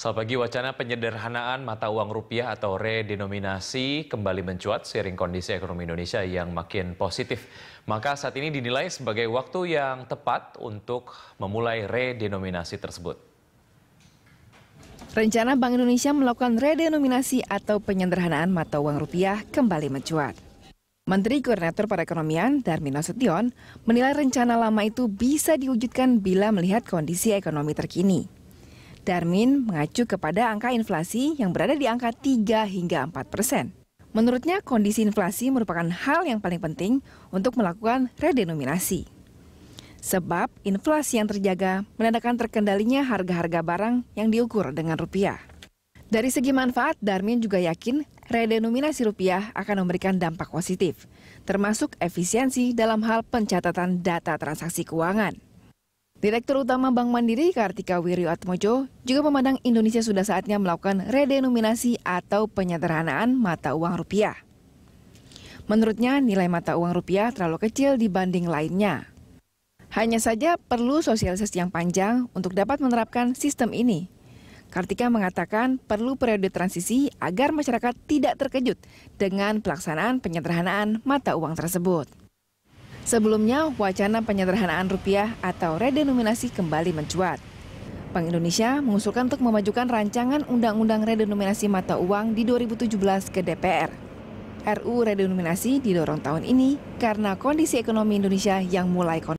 Selamat pagi, wacana penyederhanaan mata uang rupiah atau redenominasi kembali mencuat seiring kondisi ekonomi Indonesia yang makin positif. Maka saat ini dinilai sebagai waktu yang tepat untuk memulai redenominasi tersebut. Rencana Bank Indonesia melakukan redenominasi atau penyederhanaan mata uang rupiah kembali mencuat. Menteri Koordinator Perekonomian Darmin Nasution menilai rencana lama itu bisa diwujudkan bila melihat kondisi ekonomi terkini. Darmin mengacu kepada angka inflasi yang berada di angka 3 hingga 4 persen. Menurutnya, kondisi inflasi merupakan hal yang paling penting untuk melakukan redenominasi. Sebab inflasi yang terjaga menandakan terkendalinya harga-harga barang yang diukur dengan rupiah. Dari segi manfaat, Darmin juga yakin redenominasi rupiah akan memberikan dampak positif, termasuk efisiensi dalam hal pencatatan data transaksi keuangan. Direktur Utama Bank Mandiri Kartika Wiryo Atmojo juga memandang Indonesia sudah saatnya melakukan redenominasi atau penyederhanaan mata uang rupiah. Menurutnya nilai mata uang rupiah terlalu kecil dibanding lainnya. Hanya saja perlu sosialisasi yang panjang untuk dapat menerapkan sistem ini. Kartika mengatakan perlu periode transisi agar masyarakat tidak terkejut dengan pelaksanaan penyederhanaan mata uang tersebut. Sebelumnya, wacana penyederhanaan rupiah atau redenominasi kembali mencuat. Bank Indonesia mengusulkan untuk memajukan rancangan Undang-Undang Redenominasi Mata Uang di 2017 ke DPR. RU redenominasi didorong tahun ini karena kondisi ekonomi Indonesia yang mulai